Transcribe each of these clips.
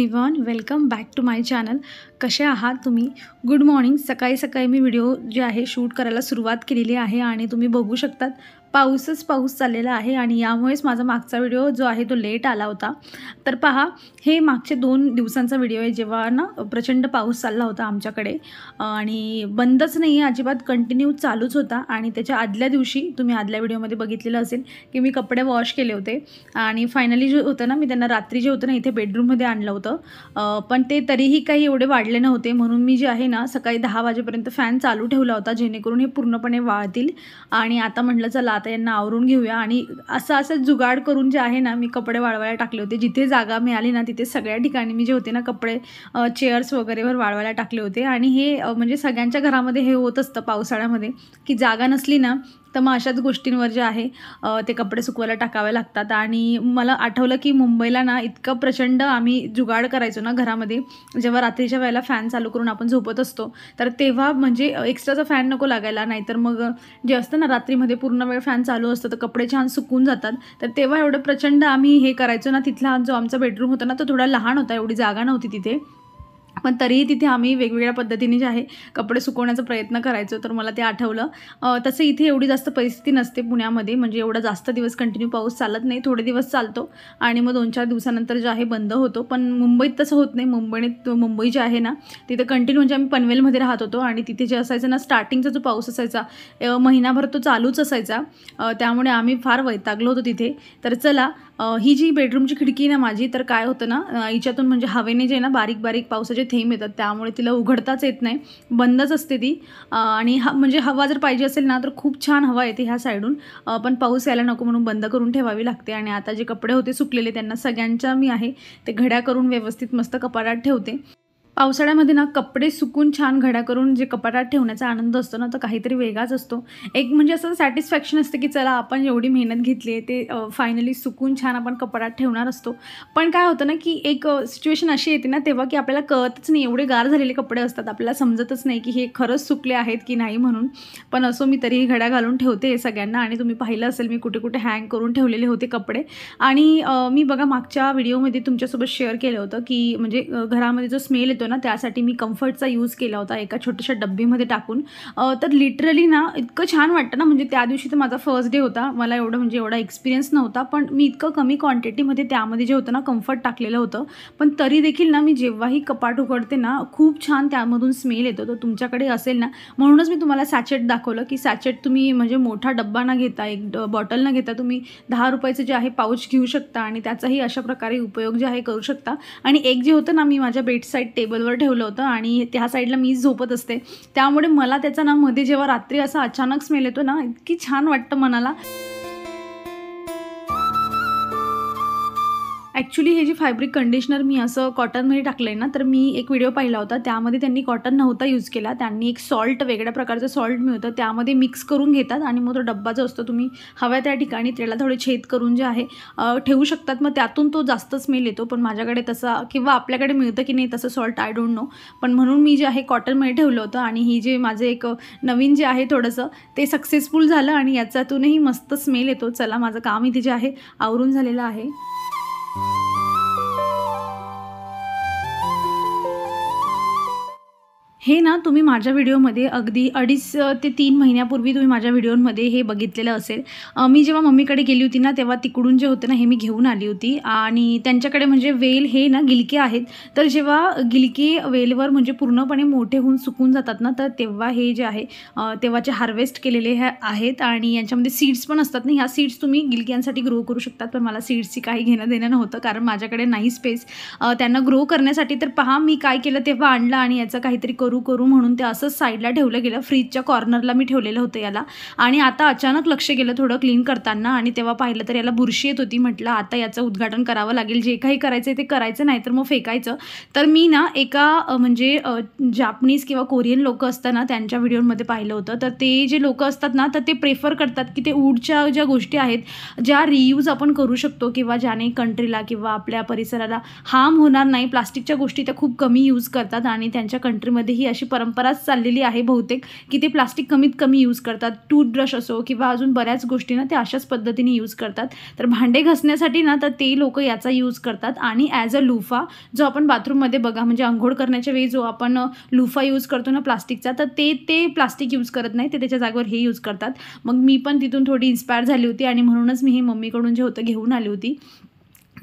Everyone welcome back to my channel कसे आहात तुम्ही गुड मॉर्निंग सकाळी सकाळी मी व्हिडिओ जे आहे शूट करायला सुरुवात केलेली आहे आणि तुम्ही बघू शकतात पाऊसच पाऊस चाललेला आहे आणि यामुळेच माझा मागचा व्हिडिओ जो आहे तो लेट आला होता तर पहा हे मागचे दोन दिवसांचा व्हिडिओ आहे जेव्हा ना प्रचंड पाऊस चालला होता आमच्याकडे आणि बंदच नाही आहे अजिबात कंटिन्यू चालूच होता आणि त्याच्या आदल्या दिवशी तुम्ही आदल्या व्हिडिओमध्ये बघितलेलं असेल की मी कपडे वॉश केले होते आणि फायनली जे होतं ना मी त्यांना रात्री जे होतं ना इथे बेडरूममध्ये आणलं होतं पण ते तरीही काही एवढे वाढले नव्हते म्हणून मी जे आहे ना सकाळी दहा वाजेपर्यंत फॅन चालू ठेवला होता जेणेकरून हे पूर्णपणे वाळतील आणि आता म्हटलं चला आता यांना आवरून घेऊया आणि असं असं जुगाड करून जे आहे ना मी कपडे वाळवायला टाकले होते जिथे जागा मिळाली ना तिथे सगळ्या ठिकाणी मी जे होते ना कपडे चेअर्स वगैरेवर वाळवायला टाकले होते आणि हे म्हणजे सगळ्यांच्या घरामध्ये हे होत असतं पावसाळ्यामध्ये की जागा नसली ना तर मग अशाच गोष्टींवर जे आहे ते कपडे सुकवायला टाकावे लागतात आणि मला आठवलं की मुंबईला ना इतकं प्रचंड आम्ही जुगाड करायचो ना घरामध्ये जेव्हा रात्रीच्या वेळेला फॅन चालू करून आपण झोपत असतो तर तेव्हा म्हणजे एक्स्ट्राचा फॅन नको लागायला नाहीतर मग जे असतं ना रात्रीमध्ये पूर्ण वेळ फॅन चालू असतं तर कपडे छान सुकून जातात तर तेव्हा एवढं प्रचंड आम्ही हे करायचो ना तिथला जो आमचा बेडरूम होता ना तो थोडा लहान होता एवढी जागा नव्हती तिथे पण तरीही तिथे आम्ही वेगवेगळ्या पद्धतीने जे आहे कपडे सुकवण्याचा प्रयत्न करायचो तर मला ते आठवलं तसं इथे एवढी जास्त परिस्थिती नसते पुण्यामध्ये म्हणजे एवढा जास्त दिवस कंटिन्यू पाऊस चालत नाही थोडे दिवस चालतो आणि मग दोन चार दिवसानंतर जे आहे बंद होतो पण मुंबईत तसं होत नाही मुंबईने मुंबई जे आहे ना तिथे कंटिन्यू म्हणजे आम्ही पनवेलमध्ये राहत होतो आणि तिथे जे असायचं ना स्टार्टिंगचा जो पाऊस असायचा महिनाभर तो चालूच असायचा त्यामुळे आम्ही फार वैतागलो होतो तिथे तर चला ही जी बेडरूमची खिडकी ना माझी तर काय होतं ना हिच्यातून म्हणजे हवेने जे ना बारीक बारीक पावसाचे थेंब येतात त्यामुळे तिला उघडताच येत नाही बंदच असते ती आणि ह म्हणजे हवा जर पाहिजे असेल ना तर खूप छान हवा येते ह्या साईडून पण पाऊस यायला नको म्हणून बंद करून ठेवावी लागते आणि आता जे कपडे होते सुकलेले त्यांना सगळ्यांच्या मी आहे ते घड्या करून व्यवस्थित मस्त कपाटात ठेवते पावसाळ्यामध्ये ना कपडे सुकून छान घड्या करून जे कपाटात ठेवण्याचा आनंद असतो ना तो काहीतरी वेगळाच असतो एक म्हणजे असं सॅटिस्फॅक्शन असतं की चला आपण एवढी मेहनत घेतली आहे ते फायनली सुकून छान आपण कपाटात ठेवणार असतो पण काय होतं ना की एक सिच्युएशन अशी येते ना तेव्हा की आपल्याला कळतच नाही एवढे गार झालेले कपडे असतात आपल्याला समजतच नाही की हे खरंच सुकले आहेत की नाही म्हणून पण असो मी तरीही घड्या घालून ठेवते सगळ्यांना आणि तुम्ही पाहिलं असेल मी कुठे कुठे हँग करून ठेवलेले होते कपडे आणि मी बघा मागच्या व्हिडिओमध्ये तुमच्यासोबत शेअर केलं होतं की म्हणजे घरामध्ये जो स्मेल येतो ना त्यासाठी मी कम्फर्टचा यूज केला होता एका छोट्याशा डब्बीमध्ये टाकून तर लिटरली ना इतकं छान वाटतं ना म्हणजे त्या दिवशी तर माझा फर्स्ट डे होता मला एवढं म्हणजे एवढा एक्सपिरियन्स नव्हता पण मी इतकं कमी क्वांटिटीमध्ये त्यामध्ये जे होतं ना कम्फर्ट टाकलेलं होतं पण तरी देखील ना मी जेव्हाही कपाट उघडते ना खूप छान त्यामधून स्मेल येतो तर तुमच्याकडे असेल ना म्हणूनच मी तुम्हाला सॅचेट दाखवलं की सॅचेट तुम्ही म्हणजे मोठा डब्बा ना घेता एक बॉटल ना घेता तुम्ही दहा रुपयाचं जे आहे पाऊच घेऊ शकता आणि त्याचाही अशा प्रकारे उपयोग जे आहे करू शकता आणि एक जे होतं ना मी माझ्या बेडसाईड टेबल टेबलवर ठेवलं होतं आणि त्या साईडला मी झोपत असते त्यामुळे मला त्याचा ना मध्ये जेव्हा रात्री असा अचानक स्मेल येतो ना इतकी छान वाटतं मनाला ॲक्च्युली हे जे फॅब्रिक कंडिशनर मी असं कॉटनमध्ये टाकलं आहे ना तर मी एक व्हिडिओ पाहिला होता त्यामध्ये त्यांनी कॉटन नव्हता यूज केला त्यांनी एक सॉल्ट वेगळ्या प्रकारचं सॉल्ट मिळतं त्यामध्ये मिक्स करून घेतात आणि मग तो डब्बा जो असतो तुम्ही हव्या त्या ठिकाणी त्याला थोडे छेद करून जे आहे ठेवू शकतात मग त्यातून तो जास्त स्मेल येतो पण माझ्याकडे तसा किंवा आपल्याकडे मिळतं की नाही तसं सॉल्ट आय डोंट नो पण म्हणून मी जे आहे कॉटनमध्ये ठेवलं होतं आणि ही जे माझे एक नवीन जे आहे थोडंसं ते सक्सेसफुल झालं आणि याच्यातूनही मस्त स्मेल येतो चला माझं काम इथे जे आहे आवरून झालेलं आहे Música हे ना तुम्ही माझ्या व्हिडिओमध्ये अगदी अडीच ते तीन महिन्यापूर्वी तुम्ही माझ्या व्हिडिओमध्ये हे बघितलेलं असेल मी जेव्हा मम्मीकडे गेली होती ना तेव्हा तिकडून जे होतं ना हे मी घेऊन आली होती आणि त्यांच्याकडे म्हणजे वेल हे ना गिलके आहेत तर जेव्हा गिलके वेलवर म्हणजे पूर्णपणे मोठे होऊन सुकून जातात ना तर तेव्हा हे जे आहे तेव्हाचे हार्वेस्ट केलेले हे आहेत आणि यांच्यामध्ये सीड्स पण असतात ना ह्या सीड्स तुम्ही गिलक्यांसाठी ग्रो करू शकतात पण मला सीड्सची काही घेणं देणं नव्हतं कारण माझ्याकडे नाही स्पेस त्यांना ग्रो करण्यासाठी तर पहा मी काय केलं तेव्हा आणलं आणि याचं काहीतरी करू करू करू म्हणून ते असंच साईडला ठेवलं गेलं फ्रीजच्या कॉर्नरला मी ठेवलेलं होतं याला आणि आता अचानक लक्ष गेलं थोडं क्लीन करताना आणि तेव्हा पाहिलं तर याला बुरशी येत होती म्हटलं आता याचं उद्घाटन करावं लागेल जे काही करायचं ते करायचं नाही तर मग फेकायचं तर मी ना एका म्हणजे जापनीज किंवा कोरियन लोक असताना त्यांच्या व्हिडिओमध्ये पाहिलं होतं तर ते जे लोक असतात ना तर ते प्रेफर करतात की ते वूडच्या ज्या गोष्टी आहेत ज्या रियूज आपण करू शकतो किंवा ज्याने कंट्रीला किंवा आपल्या परिसराला हार्म होणार नाही प्लास्टिकच्या गोष्टी त्या खूप कमी यूज करतात आणि त्यांच्या कंट्रीमध्ये ही अशी परंपराच चाललेली आहे बहुतेक की ते प्लास्टिक कमीत कमी यूज करतात टूथब्रश असो किंवा अजून बऱ्याच गोष्टी ना ते अशाच पद्धतीने यूज करतात तर भांडे घसण्यासाठी ना तर ते लोक याचा यूज करतात आणि ॲज अ लुफा जो आपण बाथरूममध्ये बघा म्हणजे आंघोळ करण्याच्या वेळी जो आपण लुफा यूज करतो ना प्लास्टिकचा तर ते ते प्लास्टिक यूज करत नाही ते त्याच्या जागेवर हे यूज करतात मग मी पण तिथून थोडी इन्स्पायर झाली होती आणि म्हणूनच मी हे मम्मीकडून जे होतं घेऊन आली होती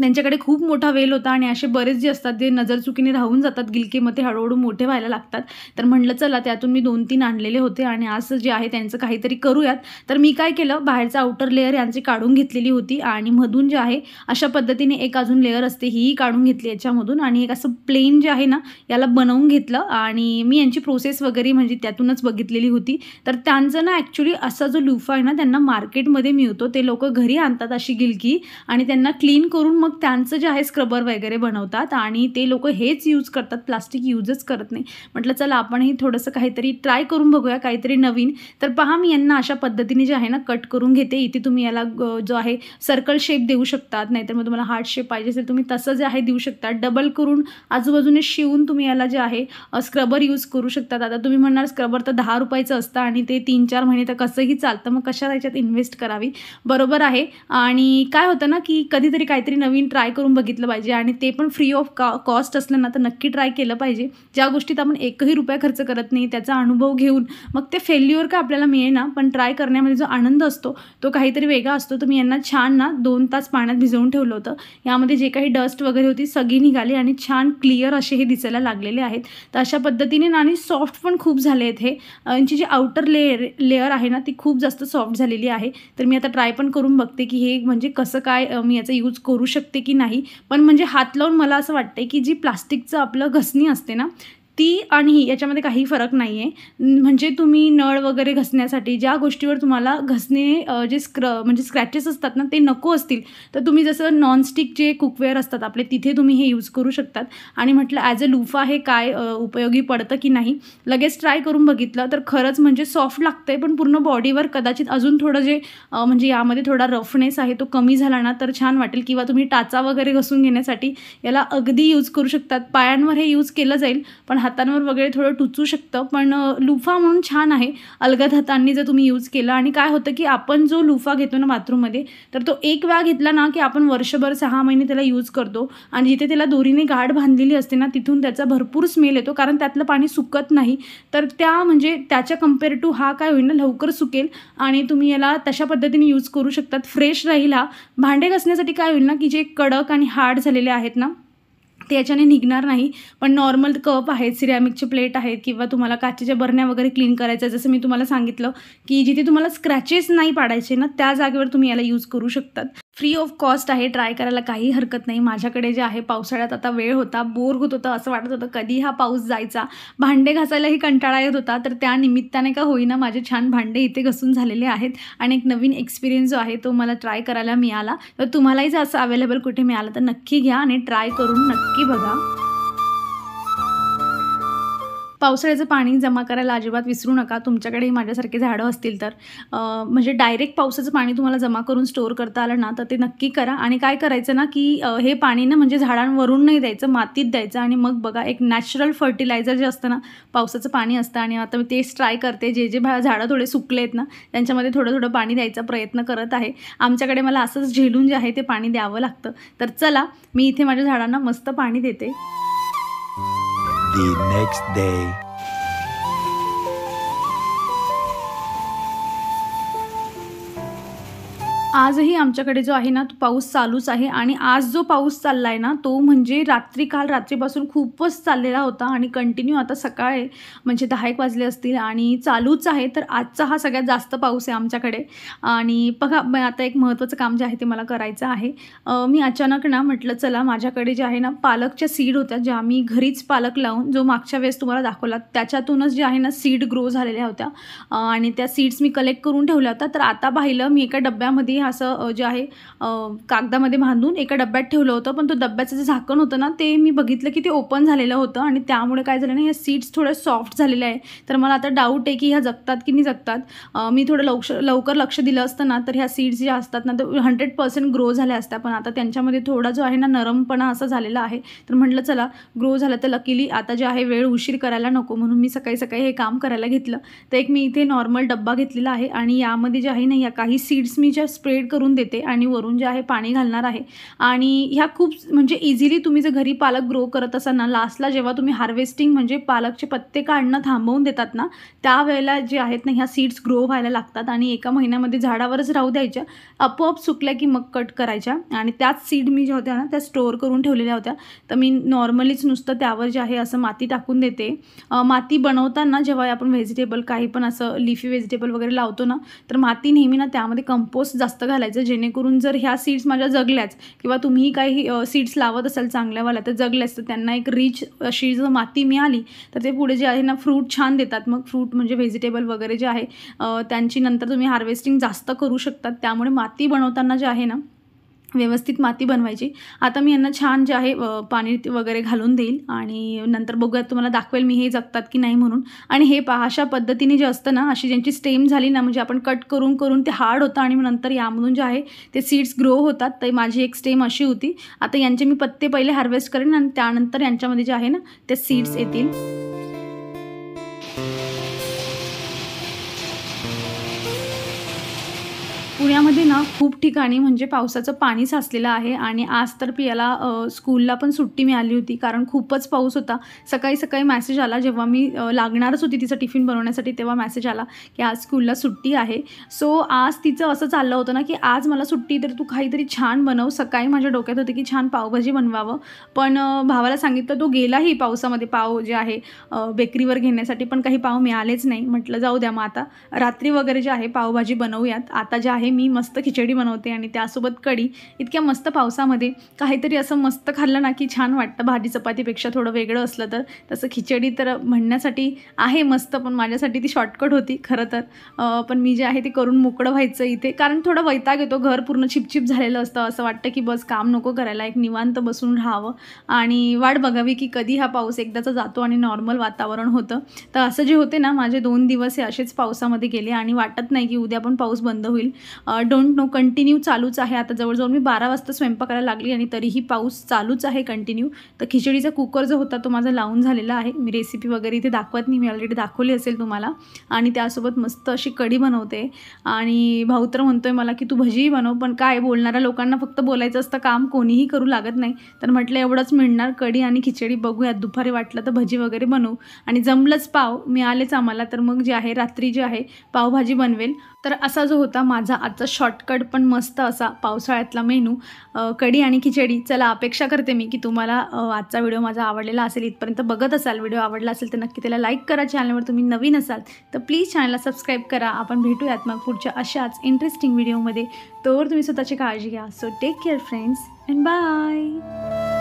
त्यांच्याकडे खूप मोठा वेल होता आणि असे बरेच जे असतात ते नजर चुकीने राहून जातात गिलकेमध्ये हळूहळू मोठे व्हायला लागतात तर म्हटलं चला त्यातून मी दोन तीन आणलेले होते आणि आज जे आहे त्यांचं काहीतरी करूयात तर मी काय केलं बाहेरचा आउटर लेअर यांची काढून घेतलेली होती आणि मधून जे आहे अशा पद्धतीने एक अजून लेअर असते हीही काढून घेतली याच्यामधून आणि एक असं प्लेन जे आहे ना याला बनवून घेतलं आणि मी यांची प्रोसेस वगैरे म्हणजे त्यातूनच बघितलेली होती तर त्यांचं ना ॲक्च्युली असा जो लुफा आहे ना त्यांना मार्केटमध्ये मिळतो ते लोक घरी आणतात अशी गिलकी आणि त्यांना क्लीन करून मग त्यांचं जे आहे स्क्रबर वगैरे बनवतात आणि ते लोक हेच यूज करतात प्लास्टिक यूजच करत नाही म्हटलं चला आपणही थोडंसं काहीतरी ट्राय करून बघूया काहीतरी नवीन तर पहा मी यांना अशा पद्धतीने जे आहे ना कट करून घेते इथे तुम्ही याला जो आहे सर्कल शेप देऊ शकतात नाहीतर मग तुम्हाला हार्ट शेप पाहिजे असेल तुम्ही तसं जे आहे देऊ शकता डबल करून आजूबाजूने शिवून तुम्ही याला जे आहे स्क्रबर यूज करू शकतात आता तुम्ही म्हणणार स्क्रबर तर दहा रुपयाचं असतं आणि ते तीन चार महिने तर कसंही चालतं मग कशा याच्यात इन्व्हेस्ट करावी बरोबर आहे आणि काय होतं ना की कधीतरी काहीतरी नवीन नवीन ट्राय करून बघितलं पाहिजे आणि ते पण फ्री ऑफ का कॉस्ट असलं ना तर नक्की ट्राय केलं पाहिजे ज्या गोष्टीत आपण एकही रुपया खर्च करत नाही त्याचा अनुभव घेऊन मग ते फेल्युअर का आपल्याला मिळेना पण ट्राय करण्यामध्ये जो आनंद असतो तो काहीतरी वेगळा असतो तर मी यांना छान ना दोन तास पाण्यात भिजवून ठेवलं होतं यामध्ये जे काही डस्ट वगैरे होती सगळी निघाली आणि छान क्लिअर असे हे दिसायला लागलेले आहेत तर अशा पद्धतीने नाणी आणि सॉफ्ट पण खूप झाले आहेत हे यांची जी आउटर लेअर लेअर आहे ना ती खूप जास्त सॉफ्ट झालेली आहे तर मी आता ट्राय पण करून बघते की हे म्हणजे कसं काय मी याचा यूज करू शकते शकते की नाही पण म्हणजे हात लावून मला असं वाटतं की जी प्लास्टिकचं आपलं घसणी असते ना ती आणि ही याच्यामध्ये काही फरक नाही आहे म्हणजे तुम्ही नळ वगैरे घसण्यासाठी ज्या गोष्टीवर तुम्हाला घसणे जे स्क्र म्हणजे स्क्रॅचेस असतात ना ते नको असतील तर तुम्ही जसं नॉनस्टिक जे कुकवेअर असतात आपले तिथे तुम्ही हे यूज करू शकतात आणि म्हटलं ॲज अ लुफा हे काय उपयोगी पडतं की नाही लगेच ट्राय करून बघितलं तर खरंच म्हणजे सॉफ्ट लागतं आहे पण पूर्ण बॉडीवर कदाचित अजून थोडं जे म्हणजे यामध्ये थोडा रफनेस आहे तो कमी झाला ना तर छान वाटेल किंवा तुम्ही टाचा वगैरे घसून घेण्यासाठी याला अगदी यूज करू शकतात पायांवर हे यूज केलं जाईल पण हातांवर वगैरे थोडं टुचू शकतं पण लुफा म्हणून छान आहे अलगद हातांनी जर तुम्ही यूज केला आणि काय होतं की आपण जो लुफा घेतो ना बाथरूममध्ये तर तो एक वेळा घेतला ना की आपण वर्षभर सहा महिने त्याला यूज करतो आणि जिथे त्याला दोरीने गाठ बांधलेली असते ना तिथून त्याचा भरपूर स्मेल येतो कारण त्यातलं पाणी सुकत नाही तर त्या म्हणजे त्याच्या कम्पेअर टू हा काय होईल ना लवकर सुकेल आणि तुम्ही याला तशा पद्धतीने यूज करू शकतात फ्रेश राहील हा भांडे घासण्यासाठी काय होईल ना की जे कडक आणि हार्ड झालेले आहेत ना ते याच्याने निघणार नाही पण नॉर्मल कप आहेत सिरॅमिकचे प्लेट आहेत किंवा तुम्हाला काचेच्या बरण्या वगैरे क्लीन करायचं जसं मी तुम्हाला सांगितलं की जिथे तुम्हाला स्क्रॅचेस नाही पाडायचे ना त्या जागेवर तुम्ही याला यूज करू शकतात फ्री ऑफ कॉस्ट आहे ट्राय करायला काही हरकत नाही माझ्याकडे जे आहे पावसाळ्यात आता वेळ होता बोर होत होता असं वाटत होतं कधी हा पाऊस जायचा भांडे घासायलाही कंटाळा येत होता तर त्या निमित्ताने का होईना माझे छान भांडे इथे घसून झालेले आहेत आणि एक नवीन एक्सपिरियन्स जो आहे तो मला ट्राय करायला मिळाला तर तुम्हालाही जर असं अवेलेबल कुठे मिळालं तर नक्की घ्या आणि ट्राय करून नक्की बघा पावसाळ्याचं पाणी जमा करायला अजिबात विसरू नका तुमच्याकडे माझ्यासारखे झाडं असतील तर म्हणजे डायरेक्ट पावसाचं पाणी तुम्हाला जमा करून स्टोअर करता आलं ना तर ते नक्की करा आणि काय करायचं ना की हे पाणी ना म्हणजे झाडांवरून नाही द्यायचं मातीत द्यायचं आणि मग बघा एक नॅचरल फर्टिलायझर जे असतं ना पावसाचं पाणी असतं आणि आता मी तेच ट्राय करते जे जे झाडं थोडे सुकले आहेत ना त्यांच्यामध्ये थोडं थोडं पाणी द्यायचा प्रयत्न करत आहे आमच्याकडे मला असंच झेलून जे आहे ते पाणी द्यावं लागतं तर चला मी इथे माझ्या झाडांना मस्त पाणी देते the next day. आजही आमच्याकडे जो आहे ना तो पाऊस चालूच आहे आणि आज जो पाऊस चालला आहे ना तो म्हणजे रात्री काल रात्रीपासून खूपच चाललेला होता आणि कंटिन्यू आता सकाळ म्हणजे दहा एक वाजले असतील आणि चालूच आहे तर आजचा हा सगळ्यात जास्त पाऊस आहे आमच्याकडे आणि बघा आता एक महत्त्वाचं काम जे आहे ते मला करायचं आहे मी अचानक ना म्हटलं चला माझ्याकडे जे आहे ना पालकच्या सीड होत्या ज्या आम्ही घरीच पालक लावून जो मागच्या वेळेस तुम्हाला दाखवला त्याच्यातूनच जे आहे ना सीड ग्रो झालेल्या होत्या आणि त्या सीड्स मी कलेक्ट करून ठेवल्या होत्या तर आता पाहिलं मी एका डब्यामध्ये असं जे आहे कागदामध्ये बांधून एका डब्यात ठेवलं होतं पण तो डब्याचं जे झाकण होतं ना ते मी बघितलं की ते ओपन झालेलं होतं आणि त्यामुळे काय झालं ना ह्या सीट्स थोड्या सॉफ्ट झालेल्या आहे तर मला आता डाऊट आहे की ह्या जगतात की नाही जगतात मी थोडं लवश लवकर लक्ष दिलं असतं ना तर ह्या सीड्स ज्या असतात ना तर हंड्रेड पर्सेंट ग्रो झाल्या असतात पण आता त्यांच्यामध्ये थोडा जो आहे ना नरमपणा असा झालेला आहे तर म्हटलं चला ग्रो झालं तर लकीली आता जे आहे वेळ उशीर करायला नको म्हणून मी सकाळी सकाळी हे काम करायला घेतलं तर एक मी इथे नॉर्मल डब्बा घेतलेला आहे आणि यामध्ये जे आहे ना या काही सीड्स मी ज्या स्प्रेड करून देते आणि वरून जे आहे पाणी घालणार आहे आणि ह्या खूप म्हणजे इझिली तुम्ही जर घरी पालक ग्रो करत असाल ना लास्टला जेव्हा तुम्ही हार्वेस्टिंग म्हणजे पालकचे पत्ते काढणं थांबवून देतात ना त्यावेळेला जे आहेत ना ह्या सीड्स ग्रो व्हायला लागतात आणि एका महिन्यामध्ये झाडावरच राहू द्यायच्या आपोआप सुकल्या की मग कट करायच्या आणि त्याच सीड मी ज्या होत्या ना त्या स्टोअर करून ठेवलेल्या होत्या तर मी नॉर्मलीच नुसतं त्यावर जे आहे असं माती टाकून देते माती बनवताना जेव्हा आपण व्हेजिटेबल काही पण असं लिफी व्हेजिटेबल वगैरे लावतो ना तर माती नेहमी ना त्यामध्ये कंपोस्ट जास्त जास्त घालायचं जेणेकरून जर ह्या सीड्स माझ्या जगल्याच किंवा तुम्ही काही सीड्स लावत असाल चांगल्यावाल्या तर जगल्याच तर त्यांना एक रिच अशी जर माती मिळाली तर ते पुढे जे आहे ना फ्रूट छान देतात मग फ्रूट म्हणजे व्हेजिटेबल वगैरे जे आहे त्यांची नंतर तुम्ही हार्वेस्टिंग जास्त करू शकतात त्यामुळे माती बनवताना जे आहे ना व्यवस्थित माती बनवायची आता मी यांना छान जे आहे पाणी वगैरे घालून देईल आणि नंतर बघूयात तुम्हाला दाखवेल मी हे जगतात की नाही म्हणून आणि हे पहा अशा पद्धतीने जे असतं ना अशी ज्यांची स्टेम झाली ना म्हणजे आपण कट करून करून ते हार्ड होतं आणि नंतर यामधून जे आहे ते सीड्स ग्रो होतात तर माझी एक स्टेम अशी होती आता यांचे मी पत्ते पहिले हार्वेस्ट करेन आणि त्यानंतर यांच्यामध्ये जे आहे ना ते सीड्स येतील ना खूप ठिकाणी म्हणजे पावसाचं पाणी साचलेलं आहे आणि आज तर पियाला स्कूलला पण सुट्टी मिळाली होती कारण खूपच पाऊस होता सकाळी सकाळी मॅसेज आला जेव्हा मी लागणारच होती तिचं टिफिन बनवण्यासाठी तेव्हा मॅसेज आला की आज स्कूलला सुट्टी आहे सो आज तिचं असं चाललं होतं ना की आज मला सुट्टी तर तू काहीतरी छान बनव सकाळी माझ्या डोक्यात होते की छान पावभाजी बनवावं पण भावाला सांगितलं तो गेलाही पावसामध्ये पाव जे आहे बेकरीवर घेण्यासाठी पण काही पाव मिळालेच नाही म्हटलं जाऊ द्या मग आता रात्री वगैरे जे आहे पावभाजी बनवूयात आता जे आहे मी मस्त खिचडी बनवते आणि त्यासोबत कढी इतक्या मस्त पावसामध्ये काहीतरी असं मस्त खाल्लं ना की छान वाटतं भाजी चपातीपेक्षा थोडं वेगळं असलं तर तसं खिचडी तर म्हणण्यासाठी आहे मस्त पण माझ्यासाठी ती शॉर्टकट होती खरं तर पण मी जे आहे ते करून मोकळं व्हायचं इथे कारण थोडं वैताग येतो घर पूर्ण छिपछिप झालेलं असतं असं वाटतं की बस काम नको करायला एक निवांत बसून राहावं आणि वाट बघावी की कधी हा पाऊस एकदाचा जातो आणि नॉर्मल वातावरण होतं तर असं जे होते ना माझे दोन दिवस हे असेच पावसामध्ये गेले आणि वाटत नाही की उद्या पण पाऊस बंद होईल डोंट नो कंटिन्यू चालूच आहे आता जवळजवळ मी बारा वाजता स्वयंपाकाला लागली आणि तरीही पाऊस चालूच आहे कंटिन्यू तर खिचडीचा कुकर जो होता तो माझा लावून झालेला आहे मी रेसिपी वगैरे इथे दाखवत नाही मी ऑलरेडी दाखवली असेल तुम्हाला आणि त्यासोबत मस्त अशी कढी बनवते आणि भाऊ तर म्हणतोय मला की तू भजीही बनव पण काय बोलणाऱ्या लोकांना फक्त बोलायचं असतं काम कोणीही करू लागत नाही तर म्हटलं एवढंच मिळणार कढी आणि खिचडी बघूयात दुपारी वाटलं तर भजी वगैरे बनवू आणि जमलंच पाव मिळालेच आम्हाला तर मग जे आहे रात्री जे आहे पावभाजी बनवेल तर असा जो होता माझा आजचा शॉर्टकट पण मस्त असा पावसाळ्यातला मेनू कढी आणि खिचडी चला अपेक्षा करते मी की तुम्हाला आजचा व्हिडिओ माझा आवडलेला असेल इथपर्यंत बघत असाल व्हिडिओ आवडला असेल तर नक्की त्याला लाईक करा चॅनलवर तुम्ही नवीन असाल तर प्लीज चॅनलला सबस्क्राईब करा आपण भेटूयात मग पुढच्या अशाच इंटरेस्टिंग व्हिडिओमध्ये तोवर तुम्ही स्वतःची काळजी घ्या so take care friends and bye